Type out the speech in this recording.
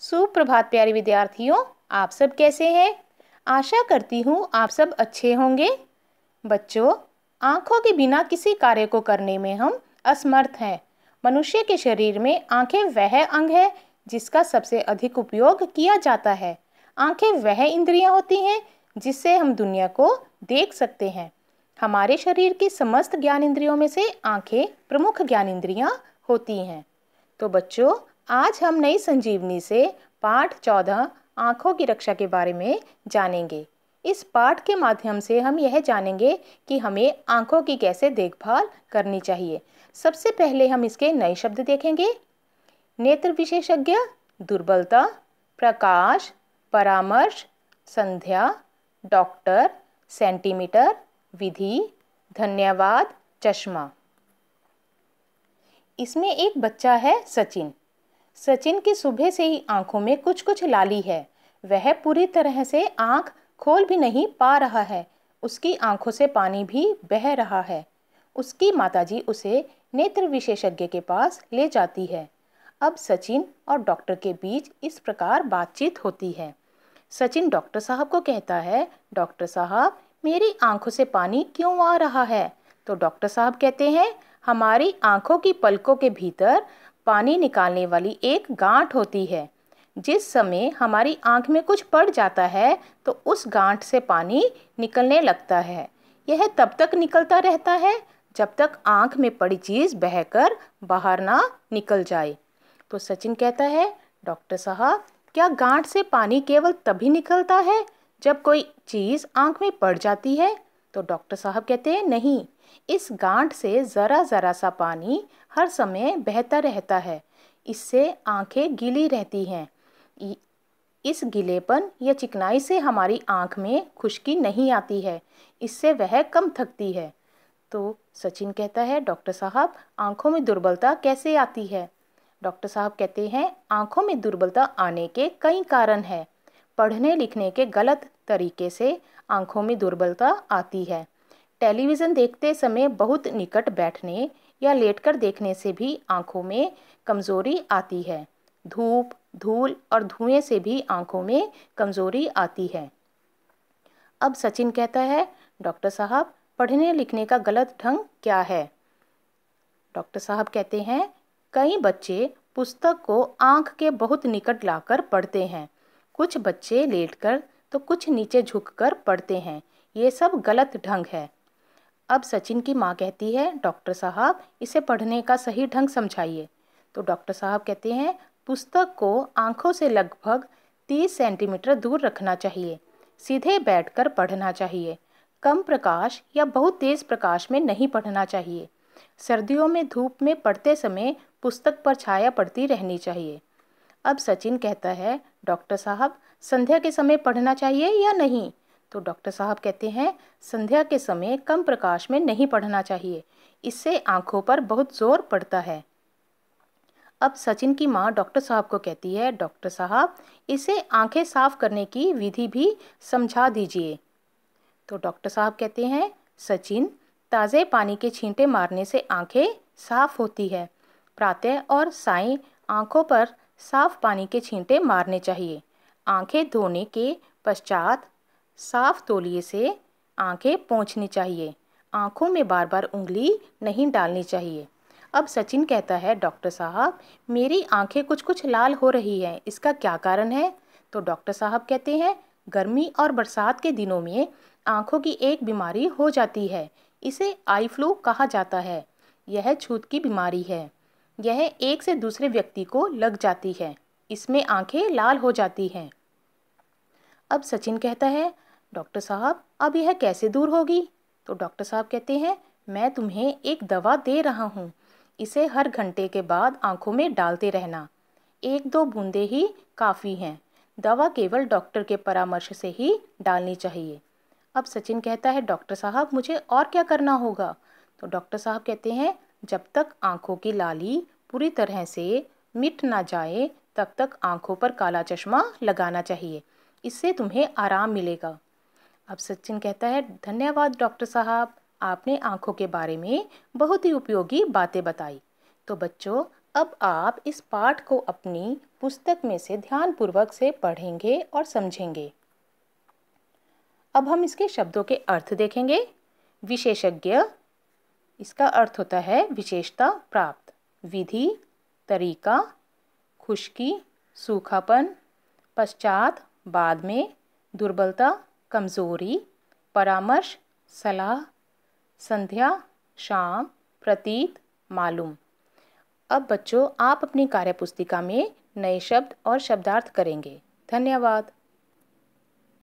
सुप्रभात प्यारे विद्यार्थियों आप सब कैसे हैं आशा करती हूँ आप सब अच्छे होंगे बच्चों आँखों के बिना किसी कार्य को करने में हम असमर्थ हैं मनुष्य के शरीर में आँखें वह अंग है जिसका सबसे अधिक उपयोग किया जाता है आँखें वह इंद्रियाँ होती हैं जिससे हम दुनिया को देख सकते हैं हमारे शरीर की समस्त ज्ञान इंद्रियों में से आँखें प्रमुख ज्ञान इंद्रियाँ होती हैं तो बच्चों आज हम नई संजीवनी से पाठ चौदह आँखों की रक्षा के बारे में जानेंगे इस पाठ के माध्यम से हम यह जानेंगे कि हमें आँखों की कैसे देखभाल करनी चाहिए सबसे पहले हम इसके नए शब्द देखेंगे नेत्र विशेषज्ञ दुर्बलता प्रकाश परामर्श संध्या डॉक्टर सेंटीमीटर विधि धन्यवाद चश्मा इसमें एक बच्चा है सचिन सचिन की सुबह से ही आंखों में कुछ कुछ लाली है वह पूरी तरह से आंख खोल भी नहीं पा रहा है उसकी आंखों से पानी भी बह रहा है उसकी माताजी उसे नेत्र विशेषज्ञ के पास ले जाती है अब सचिन और डॉक्टर के बीच इस प्रकार बातचीत होती है सचिन डॉक्टर साहब को कहता है डॉक्टर साहब मेरी आंखों से पानी क्यों आ रहा है तो डॉक्टर साहब कहते हैं हमारी आंखों की पलकों के भीतर पानी निकालने वाली एक गांठ होती है जिस समय हमारी आंख में कुछ पड़ जाता है तो उस गांठ से पानी निकलने लगता है यह तब तक निकलता रहता है जब तक आंख में पड़ी चीज़ बहकर बाहर ना निकल जाए तो सचिन कहता है डॉक्टर साहब क्या गांठ से पानी केवल तभी निकलता है जब कोई चीज़ आंख में पड़ जाती है तो डॉक्टर साहब कहते हैं नहीं इस गांठ से ज़रा ज़रा सा पानी हर समय बहता रहता है इससे आंखें गीली रहती हैं इस गीलेपन या चिकनाई से हमारी आंख में खुश्की नहीं आती है इससे वह कम थकती है तो सचिन कहता है डॉक्टर साहब आंखों में दुर्बलता कैसे आती है डॉक्टर साहब कहते हैं आंखों में दुर्बलता आने के कई कारण हैं पढ़ने लिखने के गलत तरीके से आंखों में दुर्बलता आती है टेलीविज़न देखते समय बहुत निकट बैठने या लेटकर देखने से भी आँखों में कमज़ोरी आती है धूप धूल और धुएं से भी आँखों में कमज़ोरी आती है अब सचिन कहता है डॉक्टर साहब पढ़ने लिखने का गलत ढंग क्या है डॉक्टर साहब कहते हैं कई बच्चे पुस्तक को आँख के बहुत निकट लाकर पढ़ते हैं कुछ बच्चे लेटकर तो कुछ नीचे झुककर पढ़ते हैं ये सब गलत ढंग है अब सचिन की माँ कहती है डॉक्टर साहब इसे पढ़ने का सही ढंग समझाइए तो डॉक्टर साहब कहते हैं पुस्तक को आंखों से लगभग तीस सेंटीमीटर दूर रखना चाहिए सीधे बैठकर पढ़ना चाहिए कम प्रकाश या बहुत तेज़ प्रकाश में नहीं पढ़ना चाहिए सर्दियों में धूप में पढ़ते समय पुस्तक पर छाया पड़ती रहनी चाहिए अब सचिन कहता है डॉक्टर साहब संध्या के समय पढ़ना चाहिए या नहीं तो डॉक्टर साहब कहते हैं संध्या के समय कम प्रकाश में नहीं पढ़ना चाहिए इससे आंखों पर बहुत जोर पड़ता है अब सचिन की माँ डॉक्टर साहब को कहती है डॉक्टर साहब इसे आंखें साफ करने की विधि भी समझा दीजिए तो डॉक्टर साहब कहते हैं सचिन ताज़े पानी के छींटे मारने से आंखें साफ होती है प्रातः और साय आंखों पर साफ पानी के छींटे मारने चाहिए आंखें धोने के पश्चात साफ तोलिए से आंखें पहुँचनी चाहिए आंखों में बार बार उंगली नहीं डालनी चाहिए अब सचिन कहता है डॉक्टर साहब मेरी आंखें कुछ कुछ लाल हो रही हैं इसका क्या कारण है तो डॉक्टर साहब कहते हैं गर्मी और बरसात के दिनों में आंखों की एक बीमारी हो जाती है इसे आई फ्लू कहा जाता है यह छूत की बीमारी है यह एक से दूसरे व्यक्ति को लग जाती है इसमें आंखें लाल हो जाती हैं अब सचिन कहता है डॉक्टर साहब अब यह कैसे दूर होगी तो डॉक्टर साहब कहते हैं मैं तुम्हें एक दवा दे रहा हूँ इसे हर घंटे के बाद आंखों में डालते रहना एक दो बूंदे ही काफ़ी हैं दवा केवल डॉक्टर के परामर्श से ही डालनी चाहिए अब सचिन कहता है डॉक्टर साहब मुझे और क्या करना होगा तो डॉक्टर साहब कहते हैं जब तक आँखों की लाली पूरी तरह से मिट ना जाए तब तक आँखों पर काला चश्मा लगाना चाहिए इससे तुम्हें आराम मिलेगा अब सचिन कहता है धन्यवाद डॉक्टर साहब आपने आँखों के बारे में बहुत ही उपयोगी बातें बताई तो बच्चों अब आप इस पाठ को अपनी पुस्तक में से ध्यानपूर्वक से पढ़ेंगे और समझेंगे अब हम इसके शब्दों के अर्थ देखेंगे विशेषज्ञ इसका अर्थ होता है विशेषता प्राप्त विधि तरीका खुशकी सूखापन पश्चात बाद में दुर्बलता कमज़ोरी परामर्श सलाह संध्या शाम प्रतीत मालूम अब बच्चों आप अपनी कार्यपुस्तिका में नए शब्द और शब्दार्थ करेंगे धन्यवाद